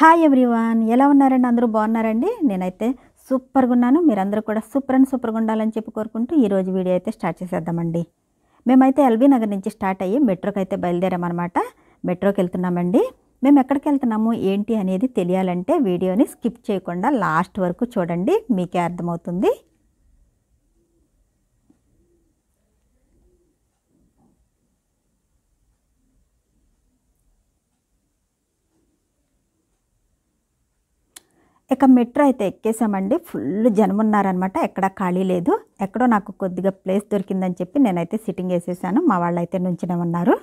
hi everyone ఎలా ఉన్నారండి అందరూ బాగున్నారండి నేనైతే సూపర్గా ఉన్నాను మీరందరూ కూడా సూపర్ అండ్ సూపర్గా ఉండాలని చెప్పి కోరుకుంటూ ఈరోజు వీడియో అయితే స్టార్ట్ చేసేద్దామండి మేమైతే ఎల్బీ నగర్ నుంచి స్టార్ట్ అయ్యి మెట్రోకి అయితే బయలుదేరామన్నమాట మెట్రోకి వెళ్తున్నామండి మేము ఎక్కడికి వెళ్తున్నాము ఏంటి అనేది తెలియాలంటే వీడియోని స్కిప్ చేయకుండా లాస్ట్ వరకు చూడండి మీకే అర్థమవుతుంది ఇక మెట్రో అయితే ఎక్కేసామండి ఫుల్ జనం ఉన్నారనమాట ఎక్కడ ఖాళీ లేదు ఎక్కడో నాకు కొద్దిగా ప్లేస్ దొరికిందని చెప్పి నేనైతే సిట్టింగ్ వేసేసాను మా వాళ్ళు అయితే నుంచినే ఉన్నారు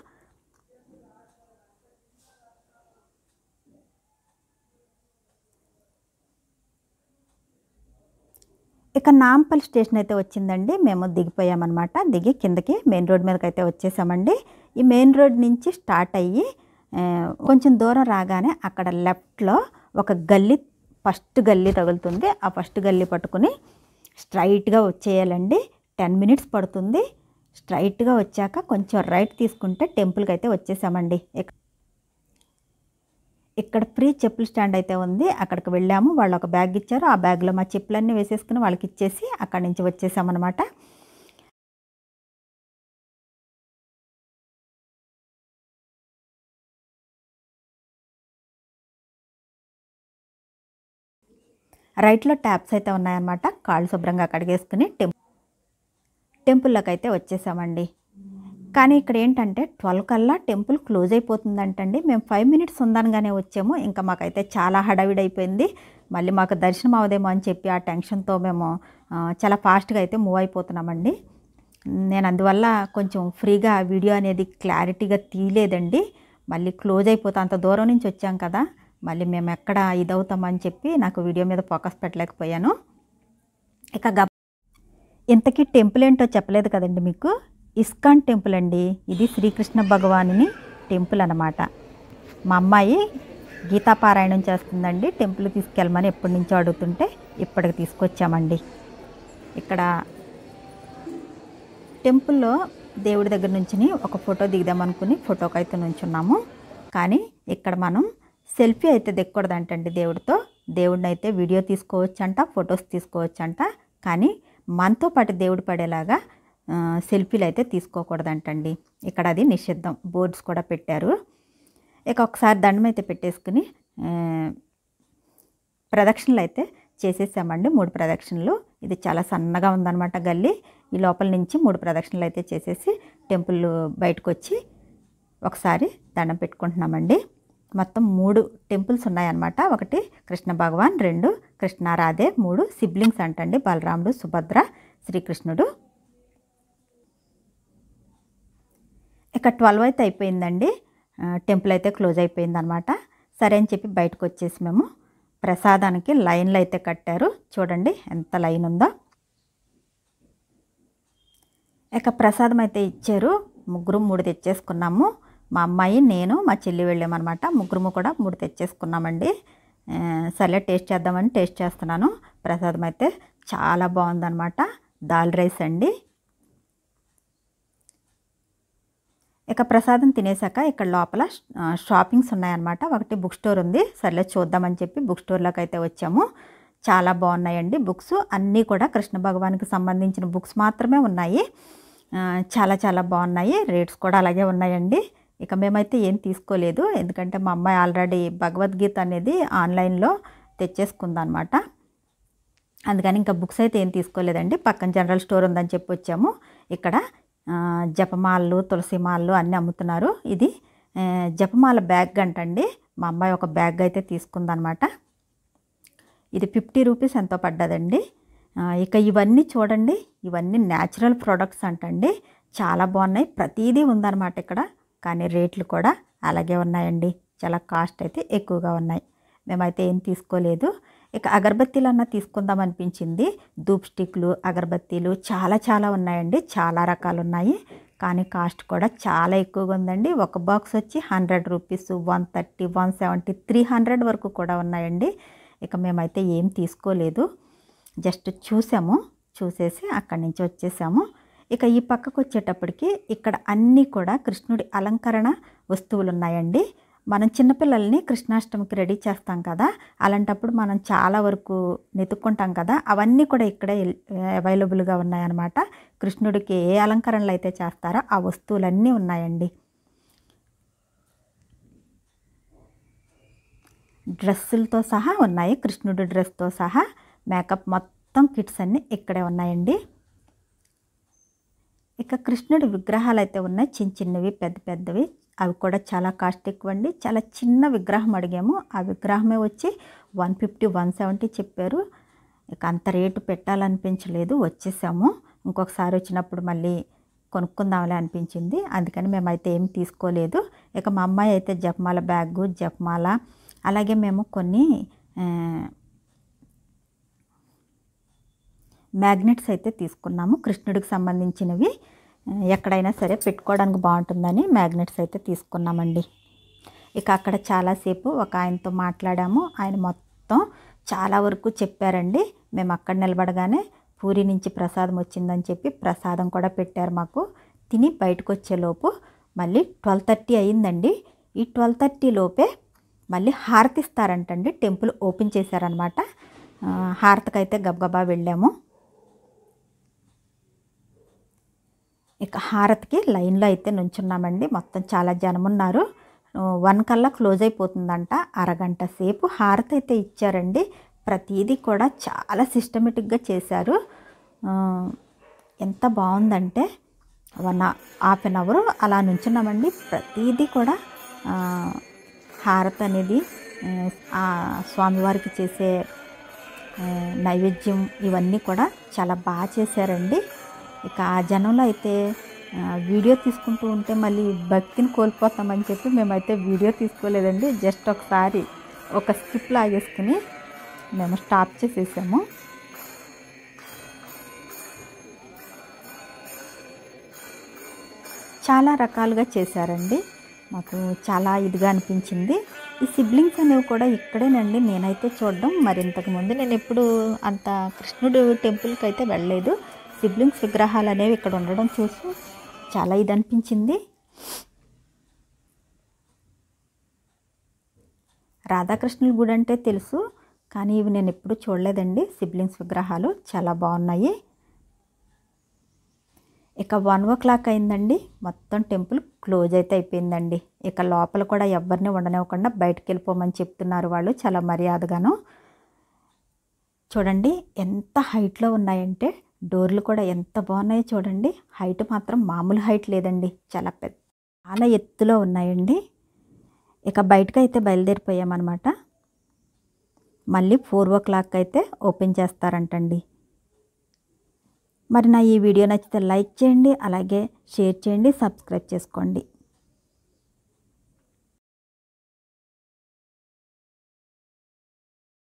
ఇక నాంపల్ స్టేషన్ అయితే వచ్చిందండి మేము దిగిపోయామన్నమాట దిగి కిందకి మెయిన్ రోడ్ మీదకి అయితే వచ్చేసామండి ఈ మెయిన్ రోడ్ నుంచి స్టార్ట్ అయ్యి కొంచెం దూరం రాగానే అక్కడ లెఫ్ట్లో ఒక గల్లీ ఫస్ట్ గల్లీ తగులుతుంది ఆ ఫస్ట్ గల్లీ పట్టుకుని స్ట్రైట్గా వచ్చేయాలండి టెన్ మినిట్స్ పడుతుంది స్ట్రైట్గా వచ్చాక కొంచెం రైట్ తీసుకుంటే టెంపుల్కి అయితే వచ్చేసామండి ఇక్కడ ఫ్రీ చెప్పుల స్టాండ్ అయితే ఉంది అక్కడికి వెళ్ళాము వాళ్ళు ఒక బ్యాగ్ ఇచ్చారు ఆ బ్యాగ్లో మా చెప్పులన్నీ వేసేసుకుని వాళ్ళకి ఇచ్చేసి అక్కడి నుంచి వచ్చేసామన్నమాట రైట్లో ట్యాప్స్ అయితే ఉన్నాయన్నమాట కాళ్ళు శుభ్రంగా కడిగేసుకుని టెం టెంపుల్లోకి అయితే వచ్చేసామండి కానీ ఇక్కడ ఏంటంటే ట్వెల్వ్ కల్లా టెంపుల్ క్లోజ్ అయిపోతుందంటండి మేము ఫైవ్ మినిట్స్ ఉందనగానే వచ్చాము ఇంకా మాకైతే చాలా హడావిడి అయిపోయింది మళ్ళీ మాకు దర్శనం అవదేమో అని చెప్పి ఆ టెన్షన్తో మేము చాలా ఫాస్ట్గా అయితే మూవ్ అయిపోతున్నామండి నేను అందువల్ల కొంచెం ఫ్రీగా వీడియో అనేది క్లారిటీగా తీయలేదండి మళ్ళీ క్లోజ్ అయిపోతా అంత దూరం నుంచి వచ్చాం కదా మళ్ళీ మేము ఎక్కడ ఇదవుతామని చెప్పి నాకు వీడియో మీద ఫోకస్ పెట్టలేకపోయాను ఇక గబ ఇంతకీ టెంపుల్ ఏంటో చెప్పలేదు కదండి మీకు ఇస్కాన్ టెంపుల్ అండి ఇది శ్రీకృష్ణ భగవానుని టెంపుల్ అనమాట మా అమ్మాయి గీతాపారాయణం చేస్తుందండి టెంపుల్ తీసుకెళ్ళమని ఎప్పటి నుంచో అడుగుతుంటే ఇప్పటికి తీసుకొచ్చామండి ఇక్కడ టెంపుల్లో దేవుడి దగ్గర నుంచి ఒక ఫోటో దిగుదామనుకుని ఫోటోకైతే అయితే నుంచున్నాము కానీ ఇక్కడ మనం సెల్ఫీ అయితే అంటండి దేవుడితో దేవుడిని అయితే వీడియో తీసుకోవచ్చు అంట ఫొటోస్ తీసుకోవచ్చు అంట కానీ మనతో పాటు దేవుడు పడేలాగా సెల్ఫీలు అయితే అంటండి ఇక్కడ అది నిషిద్ధం బోర్డ్స్ కూడా పెట్టారు ఇక ఒకసారి దండం అయితే పెట్టేసుకుని ప్రదక్షిణలు అయితే చేసేసామండి మూడు ప్రదక్షిణలు ఇది చాలా సన్నగా ఉందన్నమాట గల్లి ఈ లోపల నుంచి మూడు ప్రదక్షిణలు అయితే చేసేసి టెంపుల్ బయటకు వచ్చి ఒకసారి దండం పెట్టుకుంటున్నామండి మొత్తం మూడు టెంపుల్స్ ఉన్నాయన్నమాట ఒకటి కృష్ణ భగవాన్ రెండు కృష్ణారాధే మూడు సిబ్లింగ్స్ అంటండి బలరాముడు సుభద్ర శ్రీకృష్ణుడు ఇక ట్వెల్వ్ అయితే అయిపోయిందండి టెంపుల్ అయితే క్లోజ్ అయిపోయిందనమాట సరే అని చెప్పి బయటకు వచ్చేసి మేము ప్రసాదానికి లైన్లు అయితే కట్టారు చూడండి ఎంత లైన్ ఉందో ఇక ప్రసాదం అయితే ఇచ్చారు ముగ్గురు మూడు తెచ్చేసుకున్నాము మా అమ్మాయి నేను మా చెల్లి వెళ్ళామన్నమాట ముగ్గురుము కూడా మూడు తెచ్చేసుకున్నామండి సరే టేస్ట్ చేద్దామని టేస్ట్ చేస్తున్నాను ప్రసాదం అయితే చాలా బాగుందనమాట దాల్ రైస్ అండి ఇక ప్రసాదం తినేశాక ఇక్కడ లోపల షాపింగ్స్ ఉన్నాయన్నమాట ఒకటి బుక్ స్టోర్ ఉంది సర్లే చూద్దామని చెప్పి బుక్ స్టోర్లోకి అయితే వచ్చాము చాలా బాగున్నాయండి బుక్స్ అన్నీ కూడా కృష్ణ భగవాన్కి సంబంధించిన బుక్స్ మాత్రమే ఉన్నాయి చాలా చాలా బాగున్నాయి రేట్స్ కూడా అలాగే ఉన్నాయండి ఇక మేమైతే ఏం తీసుకోలేదు ఎందుకంటే మా అమ్మాయి ఆల్రెడీ భగవద్గీత అనేది ఆన్లైన్లో తెచ్చేసుకుందనమాట అందుకని ఇంకా బుక్స్ అయితే ఏం తీసుకోలేదండి పక్కన జనరల్ స్టోర్ ఉందని చెప్పి వచ్చాము ఇక్కడ జపమాలలు తులసిమాలలు అన్నీ అమ్ముతున్నారు ఇది జపమాల బ్యాగ్ అంటండి మా అమ్మాయి ఒక బ్యాగ్ అయితే తీసుకుందనమాట ఇది ఫిఫ్టీ రూపీస్ ఎంతో పడ్డదండి ఇక ఇవన్నీ చూడండి ఇవన్నీ న్యాచురల్ ప్రోడక్ట్స్ అంటండి చాలా బాగున్నాయి ప్రతీదీ ఉందన్నమాట ఇక్కడ కానీ రేట్లు కూడా అలాగే ఉన్నాయండి చాలా కాస్ట్ అయితే ఎక్కువగా ఉన్నాయి మేమైతే ఏం తీసుకోలేదు ఇక అగరబత్తీలు అన్న తీసుకుందాం అనిపించింది ధూప్ స్టిక్లు అగరబత్తీలు చాలా చాలా ఉన్నాయండి చాలా రకాలు ఉన్నాయి కానీ కాస్ట్ కూడా చాలా ఎక్కువగా ఉందండి ఒక బాక్స్ వచ్చి hundred rupees one thirty one seventy three hundred వరకు కూడా ఉన్నాయండి ఇక మేమైతే ఏం తీసుకోలేదు జస్ట్ చూసాము చూసేసి అక్కడి నుంచి వచ్చేసాము ఇక ఈ పక్కకు వచ్చేటప్పటికి ఇక్కడ అన్నీ కూడా కృష్ణుడి అలంకరణ వస్తువులు ఉన్నాయండి మనం చిన్నపిల్లల్ని కృష్ణాష్టమికి రెడీ చేస్తాం కదా అలాంటప్పుడు మనం చాలా వరకు నెతుక్కుంటాం కదా అవన్నీ కూడా ఇక్కడే అవైలబుల్గా ఉన్నాయన్నమాట కృష్ణుడికి ఏ అలంకరణలు అయితే చేస్తారో ఆ వస్తువులన్నీ ఉన్నాయండి డ్రెస్సులతో సహా ఉన్నాయి కృష్ణుడి డ్రెస్తో సహా మేకప్ మొత్తం కిట్స్ అన్నీ ఇక్కడే ఉన్నాయండి ఇక కృష్ణుడి విగ్రహాలు అయితే ఉన్నాయి చిన్న చిన్నవి పెద్ద పెద్దవి అవి కూడా చాలా కాస్ట్ ఎక్కువ అండి చాలా చిన్న విగ్రహం అడిగాము ఆ విగ్రహమే వచ్చి వన్ ఫిఫ్టీ వన్ సెవెంటీ చెప్పారు ఇక అంత రేటు పెట్టాలనిపించలేదు వచ్చేసాము ఇంకొకసారి వచ్చినప్పుడు మళ్ళీ కొనుక్కుందాంలే అనిపించింది అందుకని మేమైతే ఏం తీసుకోలేదు ఇక మా అమ్మాయి అయితే జపమాల బ్యాగు జపమాల అలాగే మేము కొన్ని మ్యాగ్నెట్స్ అయితే తీసుకున్నాము కృష్ణుడికి సంబంధించినవి ఎక్కడైనా సరే పెట్టుకోవడానికి బాగుంటుందని మ్యాగ్నెట్స్ అయితే తీసుకున్నామండి ఇక అక్కడ చాలాసేపు ఒక ఆయనతో మాట్లాడాము ఆయన మొత్తం చాలా వరకు చెప్పారండి మేము అక్కడ నిలబడగానే పూరి నుంచి ప్రసాదం వచ్చిందని చెప్పి ప్రసాదం కూడా పెట్టారు మాకు తిని బయటకు వచ్చేలోపు మళ్ళీ ట్వెల్వ్ థర్టీ అయ్యిందండి ఈ ట్వెల్వ్ థర్టీ లోపే మళ్ళీ హారతిస్తారంటండి టెంపుల్ ఓపెన్ చేశారనమాట హారతికైతే గబగబా వెళ్ళాము ఇక హారతికి లైన్లో అయితే నుంచున్నామండి మొత్తం చాలా జనం ఉన్నారు వన్ కల్లా క్లోజ్ అయిపోతుందంట అరగంట సేపు హారతి అయితే ఇచ్చారండి ప్రతిదీ కూడా చాలా సిస్టమేటిక్గా చేశారు ఎంత బాగుందంటే వన్ హాఫ్ అన్ అవర్ అలా నుంచున్నామండి ప్రతిదీ కూడా హారతి అనేది స్వామివారికి చేసే నైవేద్యం ఇవన్నీ కూడా చాలా బాగా చేశారండి ఇక ఆ జనంలో అయితే వీడియో తీసుకుంటూ ఉంటే మళ్ళీ భక్తిని కోల్పోతామని చెప్పి మేమైతే వీడియో తీసుకోలేదండి జస్ట్ ఒకసారి ఒక స్కిప్ లాగేసుకుని మేము స్టాప్ చేసేసాము చాలా రకాలుగా చేశారండి మాకు చాలా ఇదిగా అనిపించింది ఈ సిబ్లింగ్స్ అనేవి కూడా ఇక్కడేనండి నేనైతే చూడడం మరి ఇంతకుముందు నేను ఎప్పుడు అంత కృష్ణుడు టెంపుల్కి అయితే వెళ్ళలేదు సిబ్లింగ్స్ విగ్రహాలు అనేవి ఇక్కడ ఉండడం చూసి చాలా ఇది అనిపించింది రాధాకృష్ణుల గుడి అంటే తెలుసు కానీ ఇవి నేను ఎప్పుడూ చూడలేదండి సిబ్లింగ్స్ విగ్రహాలు చాలా బాగున్నాయి ఇక వన్ ఓ క్లాక్ అయిందండి మొత్తం టెంపుల్ క్లోజ్ అయితే అయిపోయిందండి ఇక లోపల కూడా ఎవరిని ఉండనివ్వకుండా బయటకు వెళ్ళిపోమని చెప్తున్నారు వాళ్ళు చాలా మర్యాదగాను చూడండి ఎంత హైట్లో ఉన్నాయంటే డోర్లు కూడా ఎంత బాగున్నాయో చూడండి హైట్ మాత్రం మామూలు హైట్ లేదండి చాలా పెద్ద చాలా ఎత్తులో ఉన్నాయండి ఇక బయటకు అయితే బయలుదేరిపోయామన్నమాట మళ్ళీ ఫోర్ ఓ క్లాక్ అయితే ఓపెన్ చేస్తారంటండి మరి నా ఈ వీడియో నచ్చితే లైక్ చేయండి అలాగే షేర్ చేయండి సబ్స్క్రైబ్ చేసుకోండి